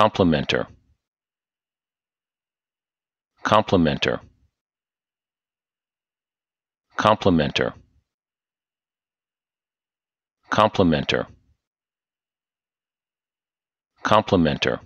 complementer complementer complementer complementer complementer